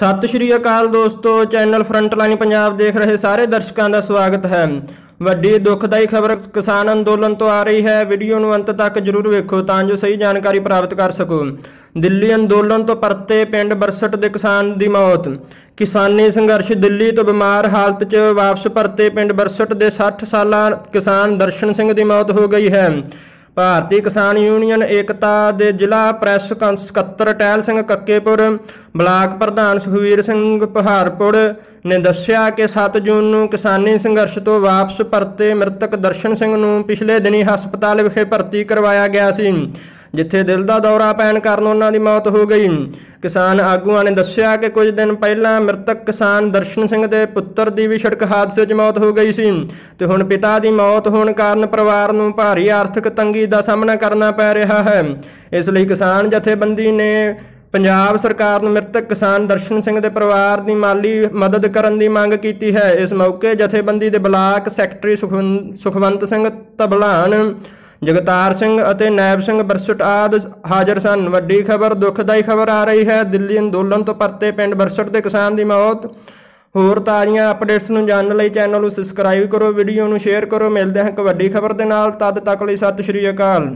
ਸਤਿ ਸ਼੍ਰੀ ਅਕਾਲ ਦੋਸਤੋ channel frontline Punjab ਦੇਖ ਰਹੇ ਸਾਰੇ ਦਰਸ਼ਕਾਂ ਦਾ ਸਵਾਗਤ ਹੈ ਵੱਡੀ ਦੁਖਦਾਈ ਖਬਰ ਕਿਸਾਨ ਅੰਦੋਲਨ ਤੋਂ ਆ ਰਹੀ ਹੈ ਵੀਡੀਓ ਨੂੰ ਅੰਤ ਤੱਕ ਜ਼ਰੂਰ ਵੇਖੋ ਤਾਂ ਜੋ ਸਹੀ ਜਾਣਕਾਰੀ ਪ੍ਰਾਪਤ ਕਰ ਸਕੋ ਦਿੱਲੀ ਅੰਦੋਲਨ ਤੋਂ ਪਰਤੇ ਪਿੰਡ ਬਰਸਟ ਦੇ ਕਿਸਾਨ ਦੀ ਮੌਤ ਕਿਸਾਨੀ ਸੰਘਰਸ਼ ਦਿੱਲੀ ਤੋਂ ਬਿਮਾਰ ਹਾਲਤ 'ਚ ਵਾਪਸ ਪਰਤੇ ਪਿੰਡ ਬਰਸਟ ਦੇ 60 ਸਾਲਾਂ ਕਿਸਾਨ ਦਰਸ਼ਨ ਸਿੰਘ ਦੀ ਮੌਤ ਹੋ ਗਈ ਹੈ ਭਾਰਤੀ ਕਿਸਾਨ ਯੂਨੀਅਨ ਏਕਤਾ ਦੇ ਜ਼ਿਲ੍ਹਾ ਪ੍ਰੈਸ ਸਕੱਤਰ ਟੈਲ ਸਿੰਘ ਕੱਕੇਪੁਰ ਬਲਾਕ ਪ੍ਰਧਾਨ ਸੁਖਵੀਰ ਸਿੰਘ ਪਹਾੜਪੁਰ ਨੇ ਦੱਸਿਆ ਕਿ 7 ਜੂਨ ਨੂੰ ਕਿਸਾਨੀ ਸੰਘਰਸ਼ ਤੋਂ ਵਾਪਸ ਪਰਤੇ ਮ੍ਰਿਤਕ ਦਰਸ਼ਨ ਸਿੰਘ ਨੂੰ ਪਿਛਲੇ ਦਿਨੀ ਹਸਪਤਾਲ ਵਿਖੇ ਭਰਤੀ ਕਰਵਾਇਆ ਗਿਆ ਸੀ ਜਿੱਥੇ ਦਿਲ ਦਾ ਦੌਰਾ ਪੈਣ ਕਾਰਨ ਉਹਨਾਂ ਦੀ ਮੌਤ ਹੋ ਗਈ ਕਿਸਾਨ ਆਗੂਆਂ ਨੇ ਦੱਸਿਆ ਕਿ ਕੁਝ ਦਿਨ ਪਹਿਲਾਂ ਮ੍ਰਿਤਕ ਕਿਸਾਨ ਦਰਸ਼ਨ ਸਿੰਘ ਦੇ ਪੁੱਤਰ ਦੀ ਵੀ ਸੜਕ ਹਾਦਸੇ 'ਚ ਮੌਤ ਹੋ ਗਈ ਸੀ ਤੇ ਹੁਣ ਪਿਤਾ ਦੀ ਮੌਤ ਹੋਣ ਕਾਰਨ ਪਰਿਵਾਰ ਨੂੰ ਭਾਰੀ ਆਰਥਿਕ ਤੰਗੀ ਦਾ ਸਾਹਮਣਾ ਕਰਨਾ ਪੈ ਰਿਹਾ ਹੈ ਇਸ ਲਈ ਕਿਸਾਨ ਜਥੇਬੰਦੀ ਨੇ ਪੰਜਾਬ ਸਰਕਾਰ ਨੂੰ ਮ੍ਰਿਤਕ ਕਿਸਾਨ ਦਰਸ਼ਨ ਸਿੰਘ ਦੇ ਪਰਿਵਾਰ ਦੀ ਮਾਲੀ ਮਦਦ ਕਰਨ ਦੀ ਮੰਗ ਕੀਤੀ ਹੈ ਇਸ ਮੌਕੇ ਜਥੇਬੰਦੀ ਦੇ ਬਲਾਕ ਸੈਕਟਰੀ ਸੁਖਵੰਤ ਸਿੰਘ ਤਬਲਾਨ ਜਗਤਾਰ ਸਿੰਘ ਅਤੇ ਨੈਬ ਸਿੰਘ ਬਰਸਟ ਆਦ ਹਾਜ਼ਰ ਸਨ ਵੱਡੀ ਖਬਰ ਦੁਖਦਾਈ ਖਬਰ ਆ ਰਹੀ ਹੈ ਦਿੱਲੀ ਅੰਦੋਲਨ ਤੋਂ ਪਰਤੇ ਪਿੰਡ ਬਰਸਟ ਦੇ ਕਿਸਾਨ ਦੀ ਮੌਤ ਹੋਰ ਤਾਜ਼ੀਆਂ ਅਪਡੇਟਸ ਨੂੰ ਜਾਣਨ ਲਈ ਚੈਨਲ ਨੂੰ ਸਬਸਕ੍ਰਾਈਬ ਕਰੋ ਵੀਡੀਓ ਨੂੰ ਸ਼ੇਅਰ ਕਰੋ ਮਿਲਦੇ ਹਾਂ ਇੱਕ ਵੱਡੀ ਖਬਰ ਦੇ ਨਾਲ ਤਦ ਤੱਕ ਲਈ ਸਤਿ ਸ਼੍ਰੀ ਅਕਾਲ